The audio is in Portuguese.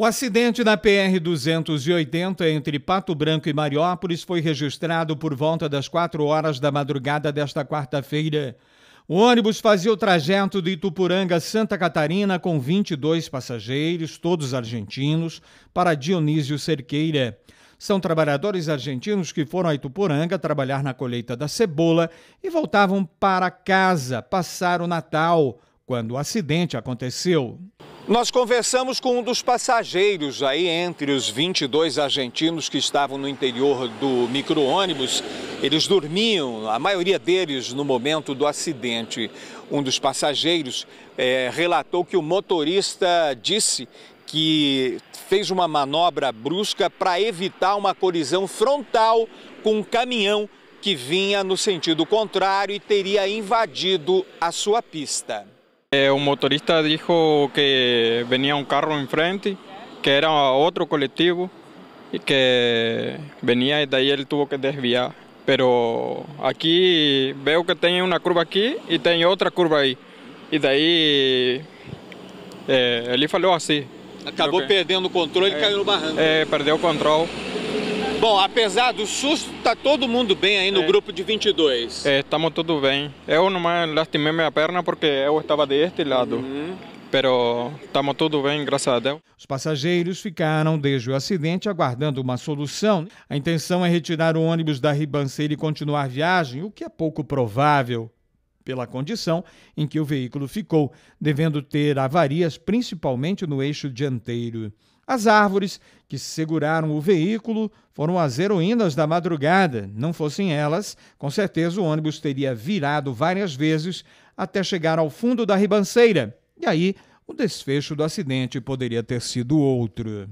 O acidente na PR-280 entre Pato Branco e Mariópolis foi registrado por volta das 4 horas da madrugada desta quarta-feira. O ônibus fazia o trajeto de Itupuranga a Santa Catarina com 22 passageiros, todos argentinos, para Dionísio Cerqueira. São trabalhadores argentinos que foram a Itupuranga trabalhar na colheita da cebola e voltavam para casa passar o Natal, quando o acidente aconteceu. Nós conversamos com um dos passageiros aí entre os 22 argentinos que estavam no interior do micro-ônibus. Eles dormiam, a maioria deles, no momento do acidente. Um dos passageiros é, relatou que o motorista disse que fez uma manobra brusca para evitar uma colisão frontal com um caminhão que vinha no sentido contrário e teria invadido a sua pista. Eh, un motorista dijo que venía un carro enfrente, que era otro colectivo y que venía y de ahí él tuvo que desviar. Pero aquí veo que tiene una curva aquí y tiene otra curva ahí. E daí ele eh, falou assim. Acabou que... perdendo o controle e caiu no barranco. Eh, perdeu o controle. Bom, apesar do susto, tá todo mundo bem aí no é. grupo de 22. É, estamos tudo bem. Eu não lastimei minha perna porque eu estava deste lado. Uhum. estamos tudo bem, graças a Deus. Os passageiros ficaram desde o acidente aguardando uma solução. A intenção é retirar o ônibus da ribanceira e continuar a viagem, o que é pouco provável pela condição em que o veículo ficou, devendo ter avarias principalmente no eixo dianteiro. As árvores que seguraram o veículo foram as heroínas da madrugada. Não fossem elas, com certeza o ônibus teria virado várias vezes até chegar ao fundo da ribanceira. E aí, o desfecho do acidente poderia ter sido outro.